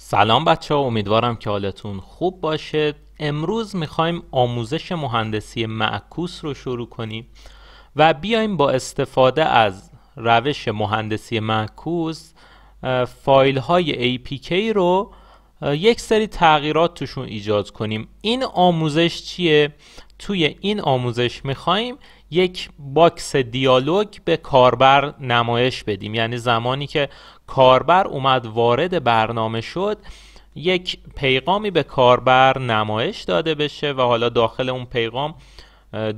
سلام بچه ها امیدوارم که حالتون خوب باشه امروز میخوایم آموزش مهندسی معکوس رو شروع کنیم و بیایم با استفاده از روش مهندسی معکوس فایل های APK رو یک سری تغییرات توشون ایجاد کنیم این آموزش چیه؟ توی این آموزش میخوایم یک باکس دیالوگ به کاربر نمایش بدیم یعنی زمانی که کاربر اومد وارد برنامه شد یک پیغامی به کاربر نمایش داده بشه و حالا داخل اون پیغام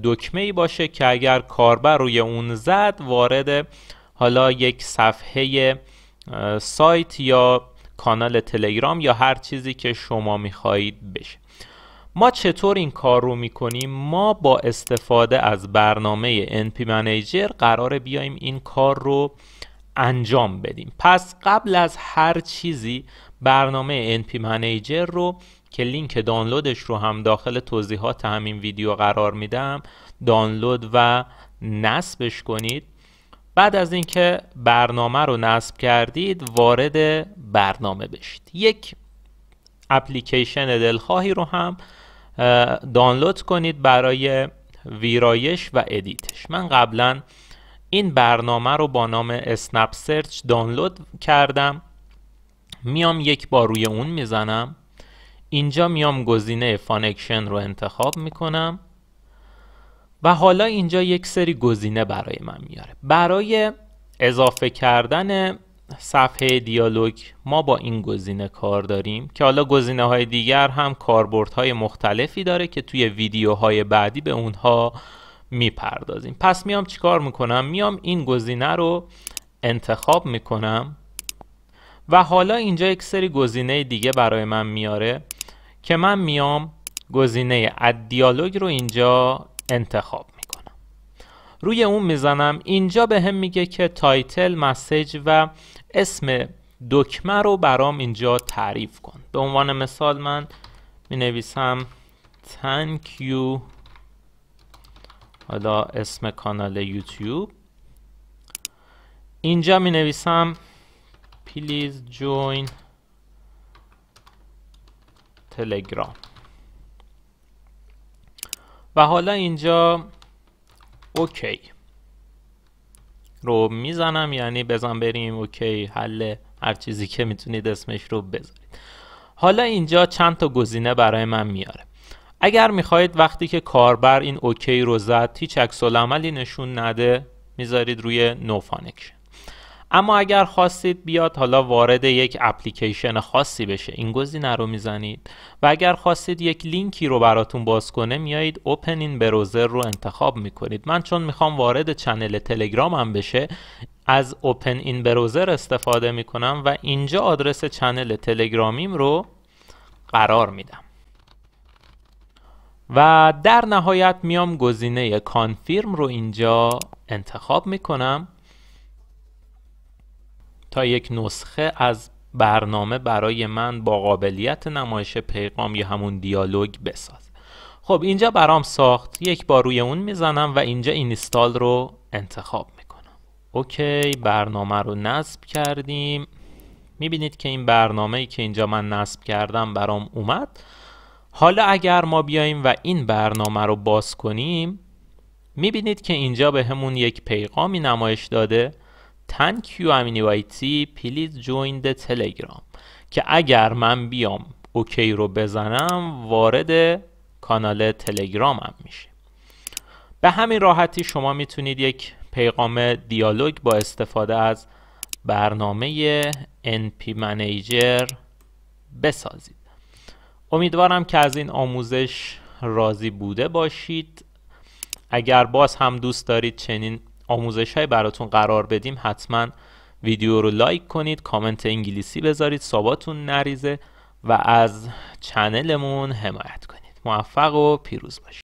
دکمه ای باشه که اگر کاربر روی اون زد وارد حالا یک صفحه سایت یا کانال تلگرام یا هر چیزی که شما میخواهید بشه ما چطور این کار رو میکنیم ما با استفاده از برنامه NP Manager قرار بیایم این کار رو انجام بدیم پس قبل از هر چیزی برنامه NP Manager رو که لینک دانلودش رو هم داخل توضیحات همین ویدیو قرار میدم دانلود و نصبش کنید بعد از اینکه برنامه رو نصب کردید وارد برنامه بشید یک اپلیکیشن دلخواهی رو هم دانلود کنید برای ویرایش و ادیتش من قبلا این برنامه رو با نام اسنپ سرچ دانلود کردم میام یک بار روی اون میزنم اینجا میام گزینه فانکشن رو انتخاب میکنم و حالا اینجا یک سری گزینه برای من میاره برای اضافه کردن صفحه دیالوگ ما با این گزینه کار داریم که حالا گزینه های دیگر هم های مختلفی داره که توی ویدیوهای بعدی به اونها میپردازیم پس میام چیکار میکنم میام این گزینه رو انتخاب میکنم و حالا اینجا یک سری گزینه دیگه برای من میاره که من میام گزینه اد دیالوگ رو اینجا انتخاب روی اون میزنم اینجا به هم میگه که تایتل مسیج و اسم دکمه رو برام اینجا تعریف کن به عنوان مثال من می نویسم thank حالا اسم کانال یوتیوب اینجا می نویسم please join تلگرام و حالا اینجا اوکی رو میزنم یعنی بزن بریم اوکی حل هر چیزی که میتونید اسمش رو بذارید حالا اینجا چند تا گزینه برای من میاره اگر میخواهید وقتی که کاربر این اوکی رو زد هیچ عکس عملی نشون نده میذارید روی نوفانکشن اما اگر خواستید بیاد حالا وارد یک اپلیکیشن خاصی بشه این گزینه رو میزنید و اگر خواستید یک لینکی رو براتون باز کنه میایید اوپن این بروزر رو انتخاب میکنید من چون میخوام وارد چنل تلگرامم بشه از اوپن این بروزر استفاده میکنم و اینجا آدرس چنل تلگرامیم رو قرار میدم و در نهایت میام گزینه کانفیرم رو اینجا انتخاب میکنم تا یک نسخه از برنامه برای من با قابلیت نمایش پیغام یا همون دیالوگ بساز خب اینجا برام ساخت یک بار روی اون میزنم و اینجا اینستال رو انتخاب میکنم اوکی برنامه رو نصب کردیم میبینید که این برنامه ای که اینجا من نصب کردم برام اومد حالا اگر ما بیایم و این برنامه رو باز کنیم میبینید که اینجا به همون یک پیغامی نمایش داده thank you I'm تلگرام please join که اگر من بیام اوکی رو بزنم وارد کانال تلگرامم میشه به همین راحتی شما میتونید یک پیغام دیالوگ با استفاده از برنامه NP منیجر بسازید امیدوارم که از این آموزش راضی بوده باشید اگر باز هم دوست دارید چنین آموزش های براتون قرار بدیم حتما ویدیو رو لایک کنید کامنت انگلیسی بذارید ساباتون نریزه و از چنلمون حمایت کنید موفق و پیروز باشید